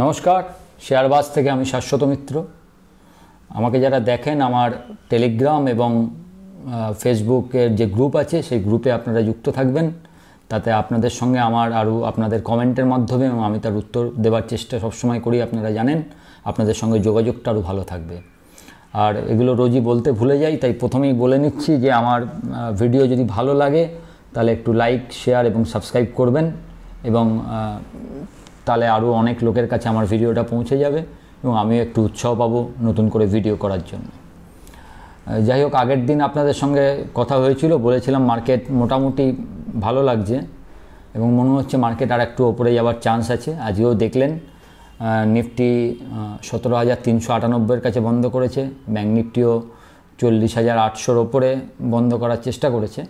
নমস্কার শেয়ারবাজ থেকে আমি শাশ্বত মিত্র আমাকে যারা দেখেন আমার টেলিগ্রাম এবং ফেসবুকের যে গ্রুপ আছে সেই গ্রুপে আপনারা যুক্ত থাকবেন তাতে আপনাদের সঙ্গে আমার আরও আপনাদের কমেন্টের মাধ্যমে এবং আমি তার উত্তর দেওয়ার চেষ্টা সবসময় করি আপনারা জানেন আপনাদের সঙ্গে যোগাযোগটা আরও ভালো থাকবে আর এগুলো রোজই বলতে ভুলে যাই তাই প্রথমেই বলে নিচ্ছি যে আমার ভিডিও যদি ভালো লাগে তাহলে একটু লাইক শেয়ার এবং সাবস্ক্রাইব করবেন এবং তাহলে আরও অনেক লোকের কাছে আমার ভিডিওটা পৌঁছে যাবে এবং আমিও একটু উৎসাহ পাবো নতুন করে ভিডিও করার জন্য যাই হোক আগের দিন আপনাদের সঙ্গে কথা হয়েছিল বলেছিলাম মার্কেট মোটামুটি ভালো লাগছে এবং মনে হচ্ছে মার্কেট আর একটু ওপরে যাওয়ার চান্স আছে আজকেও দেখলেন নিফটি সতেরো হাজার তিনশো আটানব্বইয়ের কাছে বন্ধ করেছে ব্যাঙ্ক নিফটিও চল্লিশ হাজার আটশোর ওপরে বন্ধ করার চেষ্টা করেছে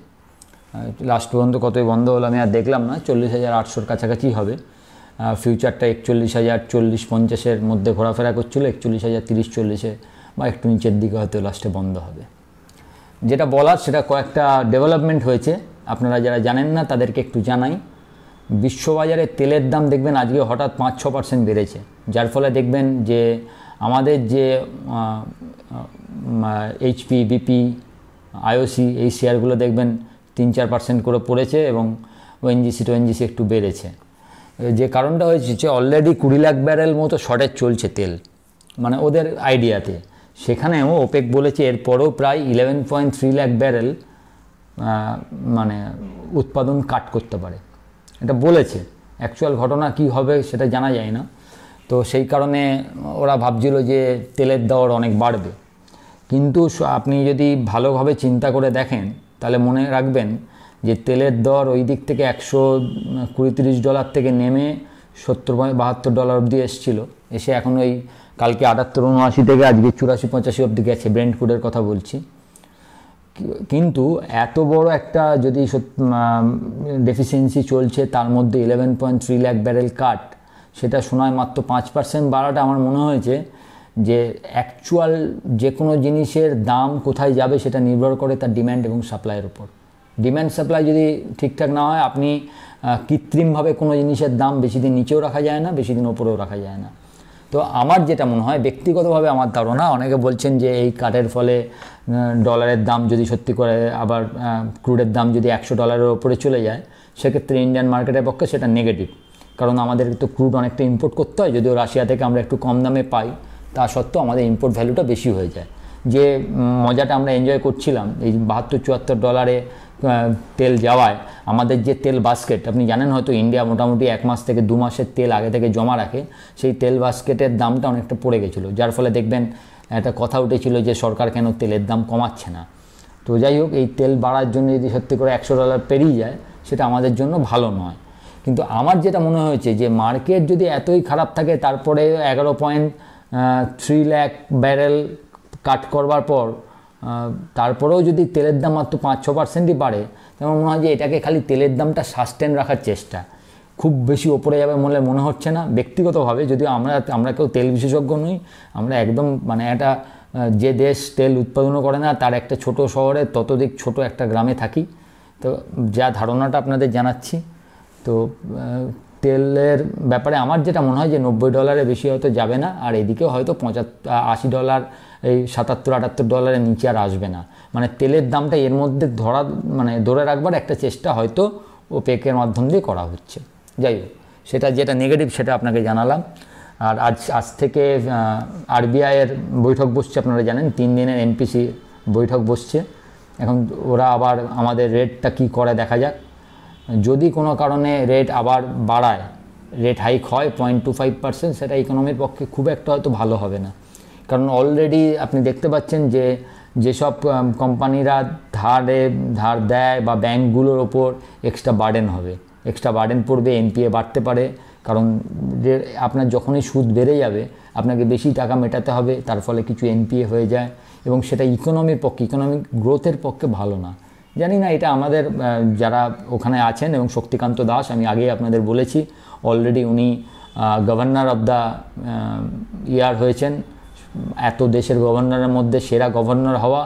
লাস্ট পর্যন্ত কতই বন্ধ হলো আমি আর দেখলাম না চল্লিশ হাজার আটশোর কাছাকাছি হবে ফিউচারটা একচল্লিশ হাজার চল্লিশ পঞ্চাশের মধ্যে ঘোরাফেরা করছিলো একচল্লিশ হাজার তিরিশ চল্লিশে বা একটু নিচের দিকে হয়তো লাস্টে বন্ধ হবে যেটা বলার সেটা কয়েকটা ডেভেলপমেন্ট হয়েছে আপনারা যারা জানেন না তাদেরকে একটু জানাই বিশ্ববাজারে তেলের দাম দেখবেন আজকে হঠাৎ পাঁচ ছ পার্সেন্ট বেড়েছে যার ফলে দেখবেন যে আমাদের যে এইচপি বিপি আইওসি এই শেয়ারগুলো দেখবেন তিন চার পার্সেন্ট করে পড়েছে এবং ওএনজিসি টোএনজিসি একটু বেড়েছে যে কারণটা হয়েছে যে অলরেডি কুড়ি লাখ ব্যারেল মতো শর্টেজ চলছে তেল মানে ওদের আইডিয়াতে সেখানেও ওপেক বলেছে এরপরেও প্রায় eleven point three lakh barrel মানে উৎপাদন কাট করতে পারে এটা বলেছে অ্যাকচুয়াল ঘটনা কি হবে সেটা জানা যায় না তো সেই কারণে ওরা ভাবছিল যে তেলের দর অনেক বাড়বে কিন্তু আপনি যদি ভালোভাবে চিন্তা করে দেখেন তাহলে মনে রাখবেন যে তেলের দর ওই দিক থেকে একশো কুড়ি তিরিশ ডলার থেকে নেমে সত্তর বাহাত্তর ডলার অবধি এসেছিল এসে এখন ওই কালকে আটাত্তর উনআশি থেকে আজকে চুরাশি পঁচাশি অবধি গেছে ব্র্যান্ড কুডের কথা বলছি কিন্তু এত বড় একটা যদি ডেফিসিয়েন্সি চলছে তার মধ্যে eleven point three lakh barrel cut সেটা শোনায় মাত্র পাঁচ পার্সেন্ট বাড়াটা আমার মনে হয়েছে যে অ্যাকচুয়াল যে কোনো জিনিসের দাম কোথায় যাবে সেটা নির্ভর করে তার ডিম্যান্ড এবং সাপ্লাইয়ের উপর ডিম্যান্ড সাপ্লাই যদি ঠিকঠাক না হয় আপনি কৃত্রিমভাবে কোনো জিনিসের দাম বেশি দিন নিচেও রাখা যায় না বেশি দিন ওপরেও রাখা যায় না তো আমার যেটা মনে হয় ব্যক্তিগতভাবে আমার ধারণা অনেকে বলছেন যে এই কাঠের ফলে ডলারের দাম যদি সত্যি করে আবার ক্রুডের দাম যদি একশো ডলারের ওপরে চলে যায় সেক্ষেত্রে ইন্ডিয়ান মার্কেটের পক্ষে সেটা নেগেটিভ কারণ আমাদের তো ক্রুড অনেকটা ইম্পোর্ট করতে হয় যদিও রাশিয়া থেকে আমরা একটু কম দামে পাই তা সত্ত্বেও আমাদের ইম্পোর্ট ভ্যালুটা বেশি হয়ে যায় যে মজাটা আমরা এনজয় করছিলাম এই বাহাত্তর চুয়াত্তর ডলারে তেল যাওয়ায় আমাদের যে তেল বাস্কেট আপনি জানেন হয়তো ইন্ডিয়া মোটামুটি এক মাস থেকে দু মাসের তেল আগে থেকে জমা রাখে সেই তেল বাস্কেটের দামটা অনেকটা পড়ে গেছিলো যার ফলে দেখবেন একটা কথা উঠেছিল যে সরকার কেন তেলের দাম কমাচ্ছে না তো যাই হোক এই তেল বাড়ার জন্য যদি সত্যি করে একশো ডলার পেরিয়ে যায় সেটা আমাদের জন্য ভালো নয় কিন্তু আমার যেটা মনে হয়েছে যে মার্কেট যদি এতই খারাপ থাকে তারপরে এগারো point three lakh barrel cut করবার পর তারপরেও যদি তেলের দাম মাত্র পাঁচ ছ পার্সেন্টই বাড়ে তেমন মনে হয় যে এটাকে খালি তেলের দামটা সাস্টেন রাখার চেষ্টা খুব বেশি ওপরে যাবে মনে মনে হচ্ছে না ব্যক্তিগতভাবে যদিও আমরা আমরা কেউ তেল বিশেষজ্ঞ নই আমরা একদম মানে একটা যে দেশ তেল উৎপাদনও করে না তার একটা ছোট শহরে ততদিক ছোট একটা গ্রামে থাকি তো যা ধারণাটা আপনাদের জানাচ্ছি তো তেলের ব্যাপারে আমার যেটা মনে হয় যে নব্বই ডলারের বেশি হয়তো যাবে না আর এদিকেও হয়তো পঁচাত্তর আশি ডলার এই সাতাত্তর আটাত্তর ডলারের নিচে আর আসবে না মানে তেলের দামটা এর মধ্যে ধরা মানে ধরে রাখবার একটা চেষ্টা হয়তো ও পেকের মাধ্যম দিয়ে করা হচ্ছে যাই হোক সেটা যেটা নেগেটিভ সেটা আপনাকে জানালাম আর আজ আজ থেকে আরবিআইয়ের বৈঠক বসছে আপনারা জানেন তিন দিনের এনপিসি বৈঠক বসছে এখন ওরা আবার আমাদের রেটটা কি করে দেখা যাক যদি কোনো কারণে রেট আবার বাড়ায় রেট হাইক হয় পয়েন্ট টু ফাইভ পার্সেন্ট সেটা ইকোনমির পক্ষে খুব একটা হয়তো ভালো হবে না কারণ অলরেডি আপনি দেখতে পাচ্ছেন যে যেসব কোম্পানিরা ধারে ধার দেয় বা ব্যাঙ্কগুলোর ওপর এক্সট্রা বার্ডেন হবে এক্সট্রা বার্ডেন পড়বে এনপিএ বাড়তে পারে কারণ আপনার যখনই সুদ বেড়ে যাবে আপনাকে বেশি টাকা মেটাতে হবে তার ফলে কিছু এনপিএ হয়ে যায় এবং সেটা ইকোনমির পক্ষে ইকোনমিক গ্রোথের পক্ষে ভালো না জানি না এটা আমাদের যারা ওখানে আছেন এবং শক্তিকান্ত দাস আমি আগেই আপনাদের বলেছি অলরেডি উনি গভর্নর অব দ্য ইয়ার হয়েছেন এত দেশের গভর্নরের মধ্যে সেরা গভর্নর হওয়া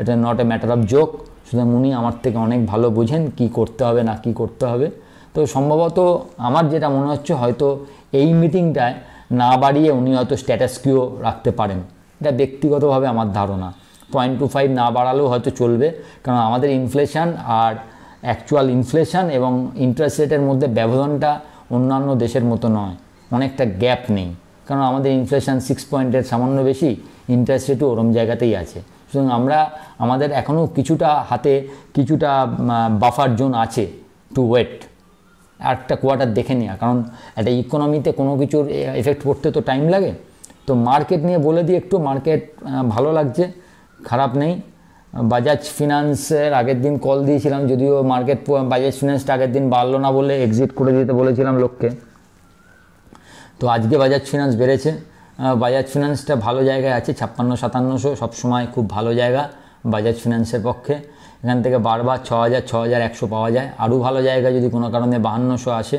এটা not a matter of joke সুতরাং উনি আমার থেকে অনেক ভালো বুঝেন কি করতে হবে না কি করতে হবে তো সম্ভবত আমার যেটা মনে হচ্ছে হয়তো এই মিটিংটায় না বাড়িয়ে উনি হয়তো স্ট্যাটাস রাখতে পারেন এটা ব্যক্তিগতভাবে আমার ধারণা পয়েন্ট টু ফাইভ না বাড়ালেও হয়তো চলবে কারণ আমাদের ইনফ্লেশান আর অ্যাকচুয়াল ইনফ্লেশান এবং ইন্টারেস্ট রেটের মধ্যে ব্যবধানটা অন্যান্য দেশের মতো নয় অনেকটা গ্যাপ নেই কারণ আমাদের ইনফ্লেশান সিক্স পয়েন্টের সামান্য বেশি ইন্টারেস্ট রেটও ওরম জায়গাতেই আছে সুতরাং আমরা আমাদের এখনও কিছুটা হাতে কিছুটা বাফার জোন আছে টু ওয়েট একটা কোয়ার্টার দেখে নেওয়া কারণ একটা ইকোনমিতে কোনো কিছুর এফেক্ট পড়তে তো টাইম লাগে তো মার্কেট নিয়ে বলে দিই একটু মার্কেট ভালো লাগছে খারাপ নেই বাজাজ ফিনান্সের আগের দিন কল দিয়েছিলাম যদিও মার্কেট বাজাজ ফিনান্সটা আগের দিন বাড়লো না বলে এক্সিট করে দিতে বলেছিলাম লোককে তো আজকে বাজাজ ফিনান্স বেড়েছে বাজাজ ফিনান্সটা ভালো জায়গায় আছে ছাপ্পান্ন সাতান্নশো সবসময় খুব ভালো জায়গা বাজাজ ফিনান্সের পক্ষে এখান থেকে বারবার ছ হাজার ছ হাজার একশো পাওয়া যায় আরও ভালো জায়গা যদি কোনো কারণে বাহান্নশো আসে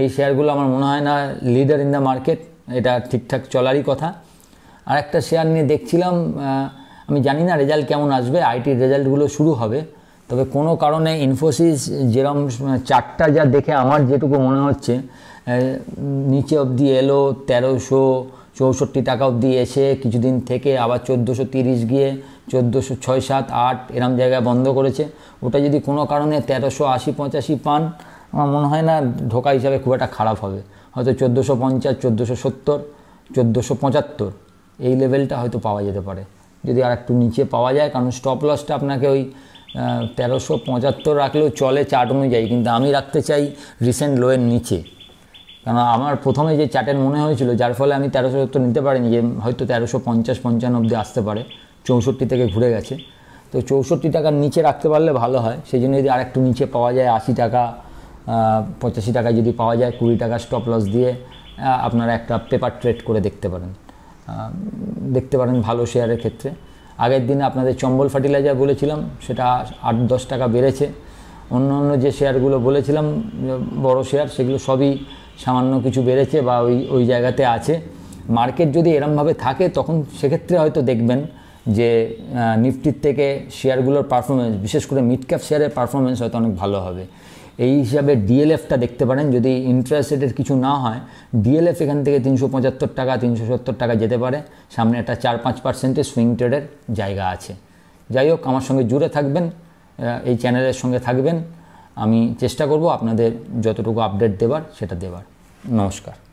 এই শেয়ারগুলো আমার মনে হয় না লিডার ইন দ্য মার্কেট এটা ঠিকঠাক চলারই কথা আর একটা শেয়ার নিয়ে দেখছিলাম আমি জানি না রেজাল্ট কেমন আসবে আইটির রেজাল্টগুলো শুরু হবে তবে কোনো কারণে ইনফোসিস যেরম চারটা যা দেখে আমার যেটুকু মনে হচ্ছে নিচে অবধি এলো তেরোশো চৌষট্টি টাকা অবধি এসে কিছুদিন থেকে আবার চোদ্দোশো তিরিশ গিয়ে চোদ্দোশো ছয় সাত আট এরম জায়গায় বন্ধ করেছে ওটা যদি কোনো কারণে তেরোশো আশি পঁচাশি পান আমার মনে হয় না ঢোকা হিসাবে খুব একটা খারাপ হবে হয়তো চোদ্দোশো পঞ্চাশ চোদ্দোশো সত্তর চোদ্দোশো পঁচাত্তর এই লেভেলটা হয়তো পাওয়া যেতে পারে যদি আর একটু নিচে পাওয়া যায় কারণ স্টপ লসটা আপনাকে ওই তেরোশো পঁচাত্তর রাখলেও চলে চার্ট অনুযায়ী কিন্তু আমি রাখতে চাই রিসেন্ট লোয়ের নিচে কারণ আমার প্রথমে যে চার্টের মনে হয়েছিল যার ফলে আমি তেরোশো সত্তর নিতে পারিনি যে হয়তো তেরোশো পঞ্চাশ পঞ্চান্ন অব্দি আসতে পারে চৌষট্টি থেকে ঘুরে গেছে তো চৌষট্টি টাকার নিচে রাখতে পারলে ভালো হয় সেই জন্য যদি আরেকটু নিচে পাওয়া যায় আশি টাকা পঁচাশি টাকা যদি পাওয়া যায় কুড়ি টাকা স্টপ লস দিয়ে আপনারা একটা পেপার ট্রেড করে দেখতে পারেন দেখতে পারেন ভালো শেয়ারের ক্ষেত্রে আগের দিনে আপনাদের চম্বল ফার্টিলাইজার বলেছিলাম সেটা আট দশ টাকা বেড়েছে অন্য অন্য যে শেয়ারগুলো বলেছিলাম বড় শেয়ার সেগুলো সবই সামান্য কিছু বেড়েছে বা ওই ওই জায়গাতে আছে মার্কেট যদি এরমভাবে থাকে তখন সেক্ষেত্রে হয়তো দেখবেন যে নিফটির থেকে শেয়ারগুলোর পারফরমেন্স বিশেষ করে মিড ক্যাপ শেয়ারের পারফরমেন্স হয়তো অনেক ভালো হবে এই হিসাবে ডিএলএফটা দেখতে পারেন যদি ইন্টারেস্ট রেটের কিছু না হয় ডিএলএফ এখান থেকে তিনশো পঁচাত্তর টাকা তিনশো সত্তর টাকা যেতে পারে সামনে একটা চার পাঁচ পার্সেন্টের সুইং ট্রেডের জায়গা আছে যাই হোক আমার সঙ্গে জুড়ে থাকবেন এই চ্যানেলের সঙ্গে থাকবেন আমি চেষ্টা করব আপনাদের যতটুকু আপডেট দেবার সেটা দেবার নমস্কার